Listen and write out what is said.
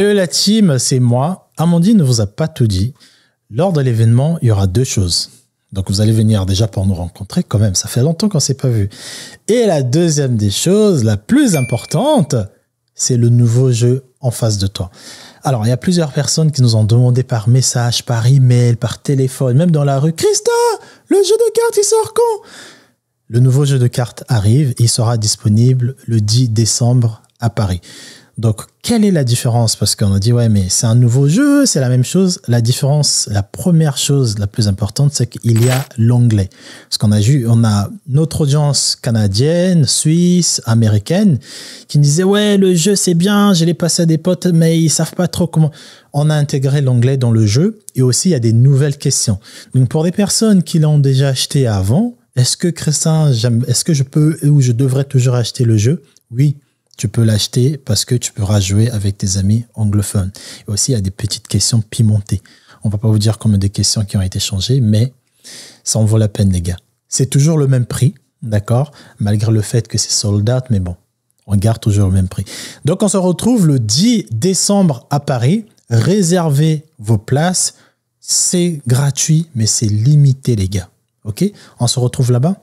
Hello la team, c'est moi. Amandine ne vous a pas tout dit. Lors de l'événement, il y aura deux choses. Donc vous allez venir déjà pour nous rencontrer quand même, ça fait longtemps qu'on s'est pas vu. Et la deuxième des choses, la plus importante, c'est le nouveau jeu en face de toi. Alors, il y a plusieurs personnes qui nous ont demandé par message, par email, par téléphone, même dans la rue, Christa, le jeu de cartes, il sort quand Le nouveau jeu de cartes arrive et il sera disponible le 10 décembre à Paris. Donc, quelle est la différence Parce qu'on a dit, ouais, mais c'est un nouveau jeu, c'est la même chose. La différence, la première chose la plus importante, c'est qu'il y a l'anglais. Parce qu'on a vu, on a notre audience canadienne, suisse, américaine, qui disait, ouais, le jeu, c'est bien, je l'ai passé à des potes, mais ils savent pas trop comment. On a intégré l'anglais dans le jeu et aussi, il y a des nouvelles questions. Donc, pour les personnes qui l'ont déjà acheté avant, est-ce que Christin, est-ce que je peux ou je devrais toujours acheter le jeu Oui tu peux l'acheter parce que tu pourras jouer avec tes amis anglophones. Et aussi, il y a des petites questions pimentées. On va pas vous dire comme des questions qui ont été changées, mais ça en vaut la peine, les gars. C'est toujours le même prix, d'accord Malgré le fait que c'est sold out, mais bon, on garde toujours le même prix. Donc, on se retrouve le 10 décembre à Paris. Réservez vos places. C'est gratuit, mais c'est limité, les gars. OK On se retrouve là-bas